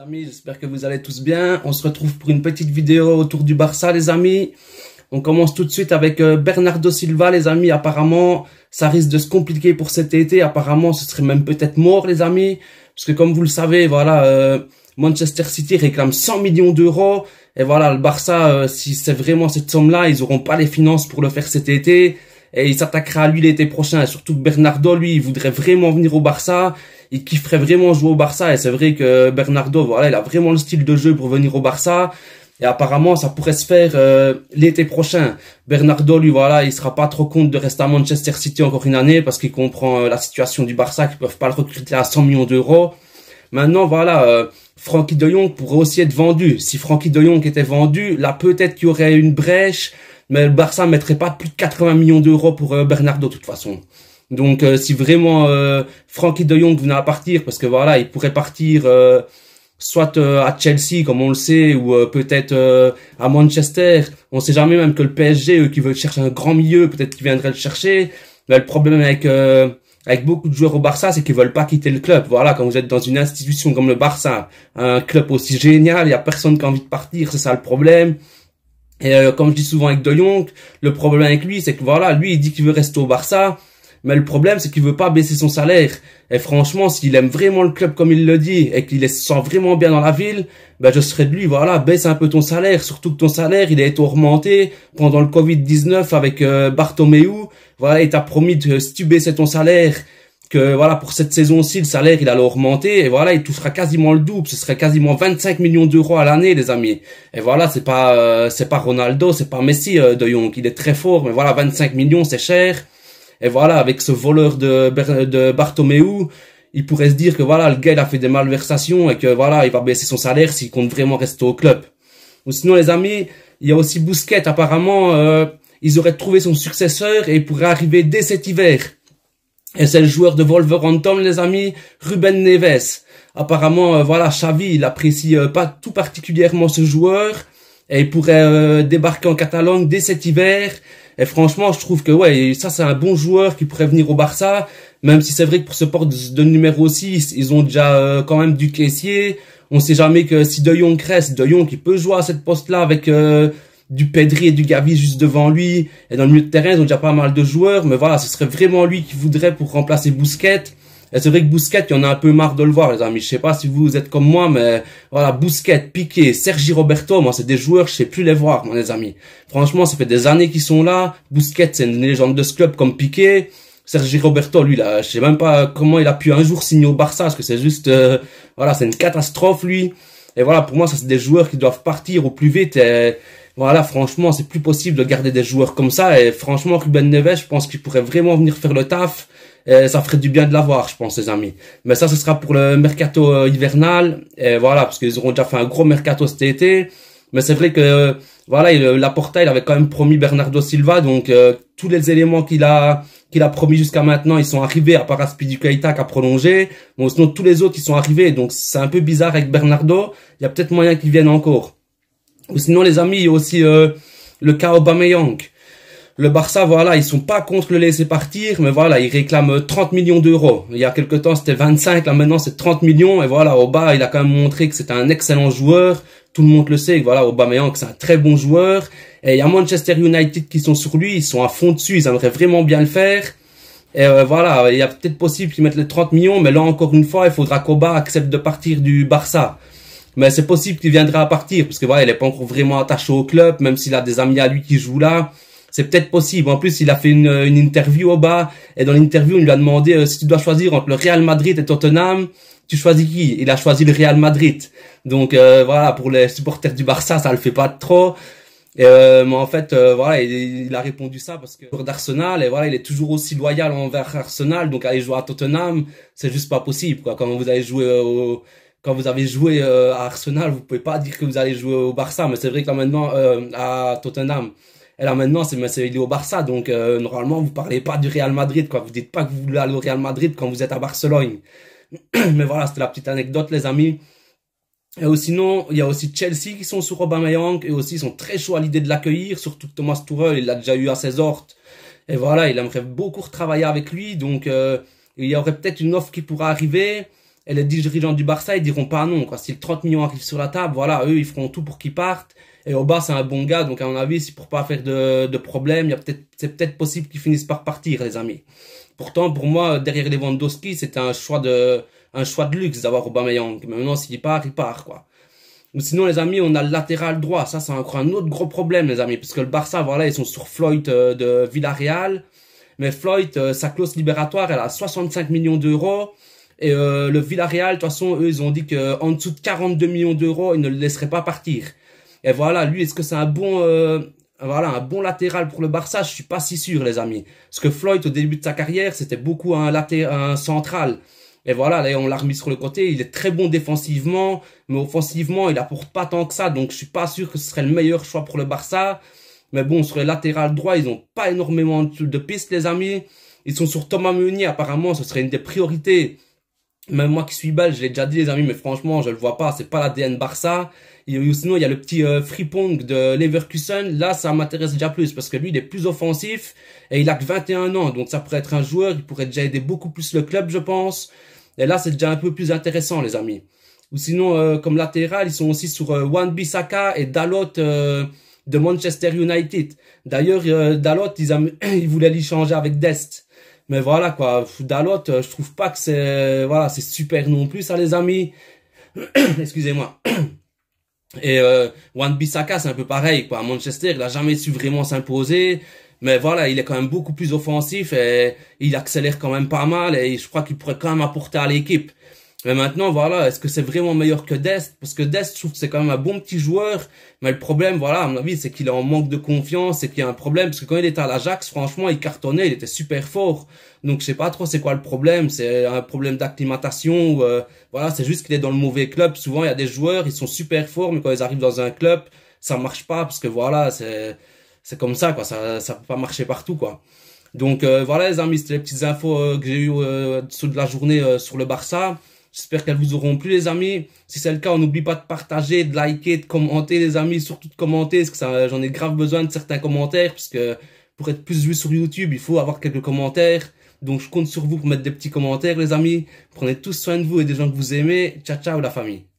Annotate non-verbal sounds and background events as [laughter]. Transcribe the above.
amis, j'espère que vous allez tous bien. On se retrouve pour une petite vidéo autour du Barça, les amis. On commence tout de suite avec euh, Bernardo Silva, les amis. Apparemment, ça risque de se compliquer pour cet été. Apparemment, ce serait même peut-être mort, les amis. Parce que comme vous le savez, voilà, euh, Manchester City réclame 100 millions d'euros. Et voilà, le Barça, euh, si c'est vraiment cette somme-là, ils auront pas les finances pour le faire cet été. Et il s'attaquera à lui l'été prochain. Et surtout Bernardo, lui, il voudrait vraiment venir au Barça il kifferait vraiment jouer au Barça. Et c'est vrai que Bernardo, voilà, il a vraiment le style de jeu pour venir au Barça. Et apparemment, ça pourrait se faire euh, l'été prochain. Bernardo, lui, voilà, il sera pas trop compte de rester à Manchester City encore une année parce qu'il comprend euh, la situation du Barça, qu'ils peuvent pas le recruter à 100 millions d'euros. Maintenant, voilà, euh, Frankie de Jong pourrait aussi être vendu. Si Frankie de Jong était vendu, là, peut-être qu'il y aurait une brèche, mais le Barça mettrait pas plus de 80 millions d'euros pour Bernardo, de toute façon. Donc euh, si vraiment euh, Frankie de Jong venait à partir, parce que voilà, il pourrait partir euh, soit à Chelsea, comme on le sait, ou peut-être à Manchester. On sait jamais même que le PSG, eux, qui veulent chercher un grand milieu, peut-être qu'il viendrait le chercher. Mais le problème avec avec beaucoup de joueurs au Barça, c'est qu'ils veulent pas quitter le club. Voilà, quand vous êtes dans une institution comme le Barça, un club aussi génial, il y a personne qui a envie de partir, c'est ça le problème. Et comme je dis souvent avec De Jong, le problème avec lui, c'est que voilà, lui, il dit qu'il veut rester au Barça mais le problème, c'est qu'il veut pas baisser son salaire. Et franchement, s'il aime vraiment le club comme il le dit et qu'il se sent vraiment bien dans la ville, ben je serais de lui, voilà, baisse un peu ton salaire. Surtout que ton salaire, il a été augmenté pendant le Covid-19 avec euh, Bartomeu. Voilà, il t'a promis de, si tu baissais ton salaire, que voilà, pour cette saison-ci, le salaire, il allait augmenter. Et voilà, il touchera quasiment le double. Ce serait quasiment 25 millions d'euros à l'année, les amis. Et voilà, c'est pas, euh, c'est pas Ronaldo, c'est pas Messi euh, de Jong. Il est très fort, mais voilà, 25 millions, c'est cher. Et voilà, avec ce voleur de, de Bartomeu, il pourrait se dire que voilà, le gars, il a fait des malversations et que voilà, il va baisser son salaire s'il compte vraiment rester au club. Ou sinon, les amis, il y a aussi Bousquet. Apparemment, euh, ils auraient trouvé son successeur et il pourrait arriver dès cet hiver. Et c'est le joueur de Wolverhampton, les amis, Ruben Neves. Apparemment, euh, voilà, Xavi, il apprécie euh, pas tout particulièrement ce joueur et il pourrait euh, débarquer en Catalogne dès cet hiver et franchement, je trouve que ouais, ça c'est un bon joueur qui pourrait venir au Barça, même si c'est vrai que pour ce port de numéro 6, ils ont déjà euh, quand même du caissier. On sait jamais que si De Jong reste, De Jong qui peut jouer à cette poste-là avec euh, du Pedri et du Gavi juste devant lui. Et dans le milieu de terrain, ils ont déjà pas mal de joueurs, mais voilà, ce serait vraiment lui qui voudrait pour remplacer Bousquet. Et c'est vrai que Bousquet, il y en a un peu marre de le voir, les amis. Je sais pas si vous êtes comme moi, mais voilà, Bousquet, Piqué, Sergi Roberto, moi, c'est des joueurs, je sais plus les voir, moi, les amis. Franchement, ça fait des années qu'ils sont là. Bousquet, c'est une légende de ce club comme Piqué. Sergi Roberto, lui, là, je sais même pas comment il a pu un jour signer au Barça, parce que c'est juste, euh, voilà, c'est une catastrophe, lui. Et voilà, pour moi, ça, c'est des joueurs qui doivent partir au plus vite. voilà, franchement, c'est plus possible de garder des joueurs comme ça. Et franchement, Ruben Neves, je pense qu'il pourrait vraiment venir faire le taf. Euh, ça ferait du bien de l'avoir, je pense, les amis. Mais ça, ce sera pour le mercato euh, hivernal. Et voilà, parce qu'ils auront déjà fait un gros mercato cet été. Mais c'est vrai que voilà, il, euh, portail il avait quand même promis Bernardo Silva, donc tous les éléments qu'il a qu'il a promis jusqu'à maintenant, ils sont arrivés, à part du Keita qui a prolongé, bon, sinon tous les autres, ils sont arrivés, donc c'est un peu bizarre avec Bernardo, il y a peut-être moyen qu'il vienne encore. Ou sinon, les amis, il y a aussi le cas Aubameyang le Barça, voilà, ils sont pas contre le laisser partir, mais voilà, ils réclament 30 millions d'euros. Il y a quelques temps, c'était 25, là maintenant c'est 30 millions, et voilà, Oba, il a quand même montré que c'est un excellent joueur. Tout le monde le sait, voilà, Aubameyang, c'est un très bon joueur. Et il y a Manchester United qui sont sur lui, ils sont à fond dessus, ils aimeraient vraiment bien le faire. Et euh, voilà, il y a peut-être possible qu'ils mettent les 30 millions, mais là encore une fois, il faudra qu'Oba accepte de partir du Barça. Mais c'est possible qu'il viendra à partir, parce que voilà, il est pas encore vraiment attaché au club, même s'il a des amis à lui qui jouent là c'est peut-être possible. En plus, il a fait une, interview au bas, et dans l'interview, on lui a demandé euh, si tu dois choisir entre le Real Madrid et Tottenham, tu choisis qui Il a choisi le Real Madrid. Donc euh, voilà, pour les supporters du Barça, ça le fait pas trop. Euh, mais en fait, voilà, il, a répondu ça parce que d'Arsenal, et voilà, il est toujours aussi loyal envers Arsenal. Donc aller jouer à Tottenham, c'est juste pas possible. Quoi. Quand vous avez joué, quand vous avez joué à Arsenal, vous pouvez pas dire que vous allez jouer au Barça, mais c'est vrai que maintenant à Tottenham, et là maintenant, c'est il est au Barça, donc euh, normalement vous parlez pas du Real Madrid, quoi. Vous dites pas que vous voulez aller au Real Madrid quand vous êtes à Barcelone. [clears throat] Mais voilà, c'était la petite anecdote, les amis. Et sinon, il y a aussi Chelsea qui sont sur Aubameyang et aussi ils sont très chauds à l'idée de l'accueillir, surtout que Thomas Tuchel, il l'a déjà eu à ses ortes Et voilà, il aimerait beaucoup retravailler avec lui, donc euh, il y aurait peut-être une offre qui pourra arriver et les dirigeants du Barça, ils diront pas non. Quoi. Si le 30 millions arrive sur la table, voilà, eux, ils feront tout pour qu'ils partent. Et Oba, c'est un bon gars, donc à mon avis, c'est pour pas faire de, de problème, y a peut-être, c'est peut-être possible qu'ils finissent par partir, les amis. Pourtant, pour moi, derrière Lewandowski, c'était un choix de, un choix de luxe d'avoir Aubameyang. Mais maintenant, s'il part, il part, quoi. Ou sinon, les amis, on a le latéral droit. Ça, c'est encore un autre gros problème, les amis, parce que le Barça, voilà, ils sont sur Floyd euh, de Villarreal. Mais Floyd, euh, sa clause libératoire, elle a 65 millions d'euros. Et euh, le Villarreal, de toute façon, eux, ils ont dit qu'en dessous de 42 millions d'euros, ils ne le laisseraient pas partir. Et voilà, lui, est-ce que c'est un bon... Euh, voilà, un bon latéral pour le Barça, je suis pas si sûr, les amis. Parce que Floyd, au début de sa carrière, c'était beaucoup un, latéral, central. Et voilà, là, on l'a remis sur le côté. Il est très bon défensivement, mais offensivement, il apporte pas tant que ça. Donc, je suis pas sûr que ce serait le meilleur choix pour le Barça. Mais bon, sur le latéral droit, ils n'ont pas énormément de pistes, les amis. Ils sont sur Thomas Meunier, apparemment, ce serait une des priorités même moi qui suis belge, je l'ai déjà dit les amis, mais franchement, je le vois pas, c'est pas l'ADN Barça. Et sinon, il y a le petit euh, de Leverkusen, là ça m'intéresse déjà plus parce que lui il est plus offensif et il a que 21 ans, donc ça pourrait être un joueur, il pourrait déjà aider beaucoup plus le club, je pense. Et là, c'est déjà un peu plus intéressant les amis. Ou sinon euh, comme latéral, ils sont aussi sur euh, Wan Bissaka et Dalot euh, de Manchester United. D'ailleurs, euh, Dalot ils, [clears throat] ils voulaient l'y changer avec Dest. Mais voilà, quoi. Dalot, euh, je trouve pas que c'est, euh, voilà, c'est super non plus, ça, les amis. [clears throat] Excusez-moi. [clears throat] Et euh, Wan Bissaka, c'est un peu pareil, quoi. Manchester, il a jamais su vraiment s'imposer. Mais voilà, il est quand même beaucoup plus offensif et il accélère quand même pas mal et je crois qu'il pourrait quand même apporter à l'équipe. Mais maintenant, voilà, est-ce que c'est vraiment meilleur que Dest Parce que Dest, je trouve que c'est quand même un bon petit joueur. Mais le problème, voilà, à mon avis, c'est qu'il est en manque de confiance et qu'il y a un problème. Parce que quand il était à l'Ajax, franchement, il cartonnait, il était super fort. Donc, je sais pas trop c'est quoi le problème. C'est un problème d'acclimatation. ou euh, voilà, c'est juste qu'il est dans le mauvais club. Souvent, il y a des joueurs, ils sont super forts, mais quand ils arrivent dans un club, ça marche pas. Parce que voilà, c'est c'est comme ça, quoi. Ça, ça peut pas marcher partout, quoi. Donc euh, voilà les amis, c'était les petites infos euh, que j'ai eues euh, de la journée sur le Barça. J'espère qu'elles vous auront plu, les amis. Si c'est le cas, on n'oublie pas de partager, de liker, de commenter, les amis. Surtout de commenter, parce que j'en ai grave besoin de certains commentaires, puisque pour être plus vu sur YouTube, il faut avoir quelques commentaires. Donc, je compte sur vous pour mettre des petits commentaires, les amis. Prenez tous soin de vous et des gens que vous aimez. Ciao, ciao, la famille.